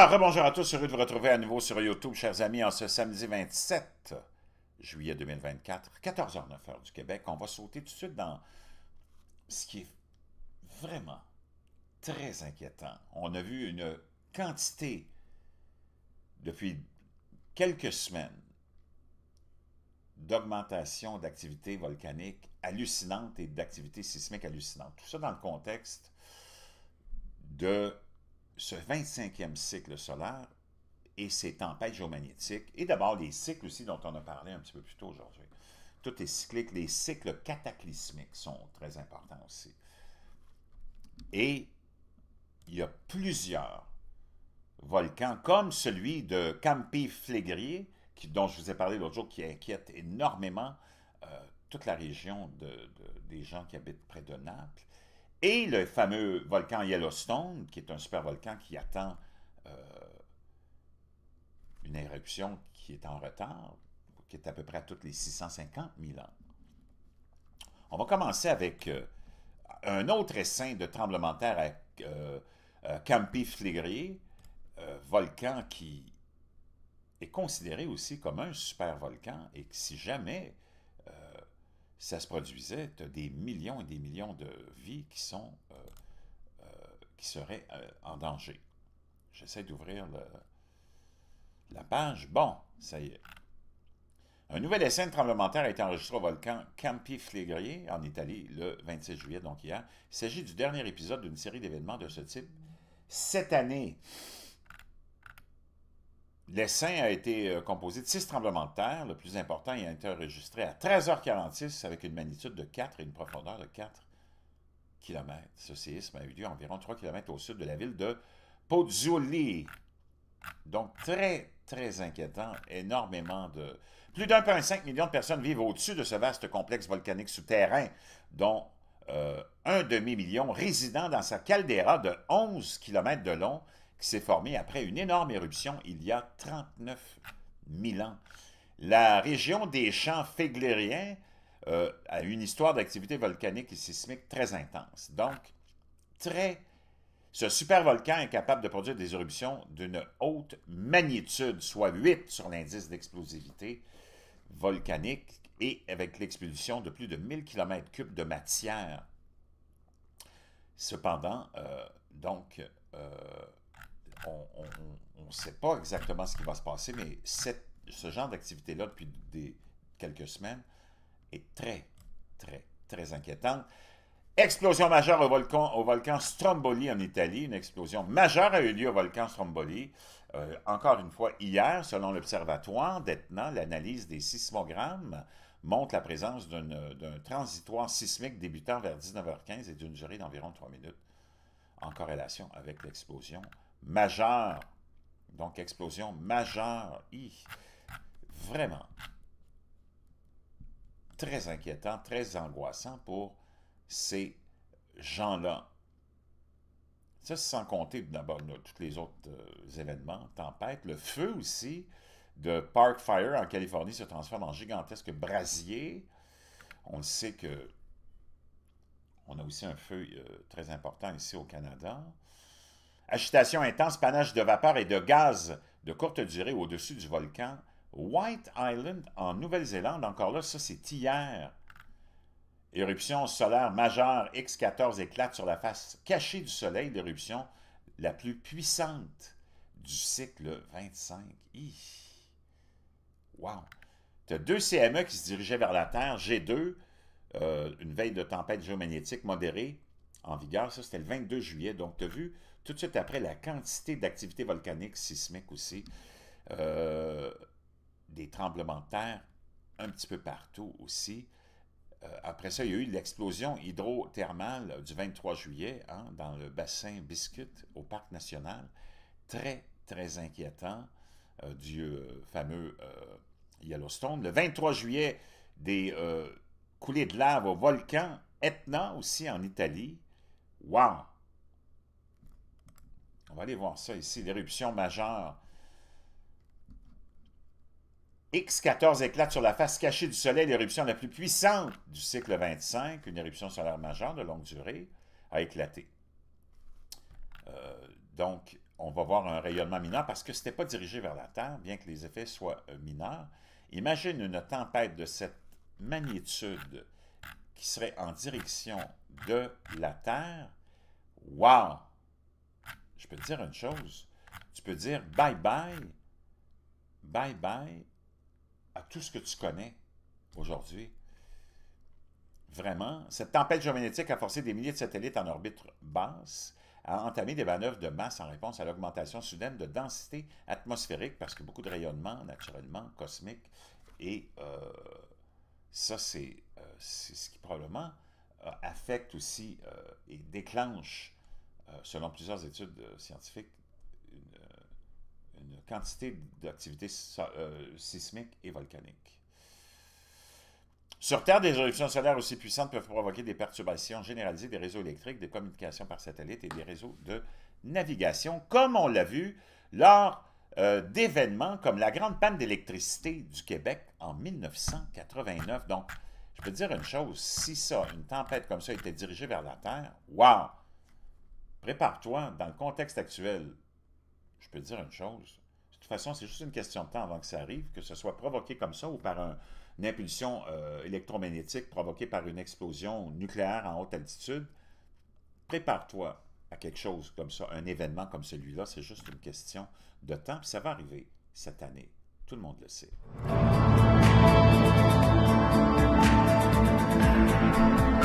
Alors, ah, bonjour à tous, heureux de vous retrouver à nouveau sur YouTube, chers amis, en ce samedi 27 juillet 2024, 14h09 h du Québec. On va sauter tout de suite dans ce qui est vraiment très inquiétant. On a vu une quantité depuis quelques semaines d'augmentation d'activité volcanique hallucinante et d'activité sismique hallucinante. Tout ça dans le contexte de ce 25e cycle solaire et ses tempêtes géomagnétiques, et d'abord les cycles aussi dont on a parlé un petit peu plus tôt aujourd'hui. Tout est cyclique, les cycles cataclysmiques sont très importants aussi. Et il y a plusieurs volcans, comme celui de Campi Flegrei, dont je vous ai parlé l'autre jour, qui inquiète énormément euh, toute la région de, des gens qui habitent près de Naples et le fameux volcan Yellowstone, qui est un supervolcan qui attend euh, une éruption qui est en retard, qui est à peu près toutes les 650 000 ans. On va commencer avec euh, un autre essaim de tremblement de terre à euh, Campi volcan qui est considéré aussi comme un supervolcan et que si jamais ça se produisait, tu as des millions et des millions de vies qui sont euh, euh, qui seraient euh, en danger. J'essaie d'ouvrir la page. Bon, ça y est. Un nouvel essai de tremblement de a été enregistré au volcan Campi Flegrei en Italie le 26 juillet, donc hier. Il s'agit du dernier épisode d'une série d'événements de ce type cette année. L'essai a été euh, composé de six tremblements de terre. Le plus important il a été enregistré à 13h46 avec une magnitude de 4 et une profondeur de 4 km. Ce séisme a eu lieu environ 3 km au sud de la ville de Pozzuoli. Donc très, très inquiétant. Énormément de... Plus d'1,5 million de personnes vivent au-dessus de ce vaste complexe volcanique souterrain, dont euh, un demi-million résident dans sa caldeira de 11 km de long qui s'est formée après une énorme éruption il y a 39 000 ans. La région des champs féglériens euh, a une histoire d'activité volcanique et sismique très intense. Donc, très... Ce supervolcan est capable de produire des éruptions d'une haute magnitude, soit 8 sur l'indice d'explosivité volcanique et avec l'expulsion de plus de 1000 km3 de matière. Cependant, euh, donc, euh, on ne sait pas exactement ce qui va se passer, mais ce genre d'activité-là, depuis des, quelques semaines, est très, très, très inquiétante. Explosion majeure au volcan, au volcan Stromboli en Italie. Une explosion majeure a eu lieu au volcan Stromboli. Euh, encore une fois, hier, selon l'Observatoire d'Etna, l'analyse des sismogrammes montre la présence d'un transitoire sismique débutant vers 19h15 et d'une durée d'environ 3 minutes en corrélation avec l'explosion majeur Donc, explosion majeure. Vraiment. Très inquiétant, très angoissant pour ces gens-là. Ça, sans compter d'abord ben, ben, ben, tous les autres euh, événements, tempêtes. Le feu aussi de Park Fire en Californie se transforme en gigantesque brasier. On sait que on a aussi un feu euh, très important ici au Canada. Agitation intense, panache de vapeur et de gaz de courte durée au-dessus du volcan White Island en Nouvelle-Zélande. Encore là, ça c'est hier. Éruption solaire majeure X14 éclate sur la face cachée du Soleil, l'éruption la plus puissante du cycle 25. Wow! Tu as deux CME qui se dirigeaient vers la Terre, G2, euh, une veille de tempête géomagnétique modérée, en vigueur. Ça, c'était le 22 juillet. Donc, tu as vu tout de suite après la quantité d'activités volcaniques, sismiques aussi, euh, des tremblements de terre un petit peu partout aussi. Euh, après ça, il y a eu l'explosion hydrothermale du 23 juillet hein, dans le bassin Biscuit au Parc national. Très, très inquiétant euh, du fameux Yellowstone. Le 23 juillet, des coulées de lave au volcan Etna aussi en Italie. Wow! On va aller voir ça ici, l'éruption majeure. X14 éclate sur la face cachée du Soleil, l'éruption la plus puissante du cycle 25, une éruption solaire majeure de longue durée, a éclaté. Euh, donc, on va voir un rayonnement mineur parce que ce n'était pas dirigé vers la Terre, bien que les effets soient euh, mineurs. Imagine une tempête de cette magnitude qui serait en direction de la Terre, wow! Je peux te dire une chose. Tu peux dire bye-bye, bye-bye à tout ce que tu connais aujourd'hui. Vraiment, cette tempête géomagnétique a forcé des milliers de satellites en orbite basse à entamer des manœuvres de masse en réponse à l'augmentation soudaine de densité atmosphérique, parce que beaucoup de rayonnement, naturellement, cosmique, et euh, ça, c'est euh, c'est ce qui probablement euh, affecte aussi euh, et déclenche, selon plusieurs études scientifiques, une, quantité d'activités sismiques et volcaniques. Sur Terre, des éruptions solaires aussi puissantes peuvent provoquer des perturbations généralisées des réseaux électriques, des communications par satellite et des réseaux de navigation, comme on l'a vu lors d'événements comme la grande panne d'électricité du Québec en 1989. Donc, je peux te dire une chose, si ça, une tempête comme ça était dirigée vers la Terre, wow! Prépare-toi dans le contexte actuel. Je peux te dire une chose, de toute façon, c'est juste une question de temps avant que ça arrive, que ce soit provoqué comme ça ou par une impulsion euh, électromagnétique provoquée par une explosion nucléaire en haute altitude. Prépare-toi à quelque chose comme ça, un événement comme celui-là, c'est juste une question de temps, puis ça va arriver cette année. Tout le monde le sait. Thank you.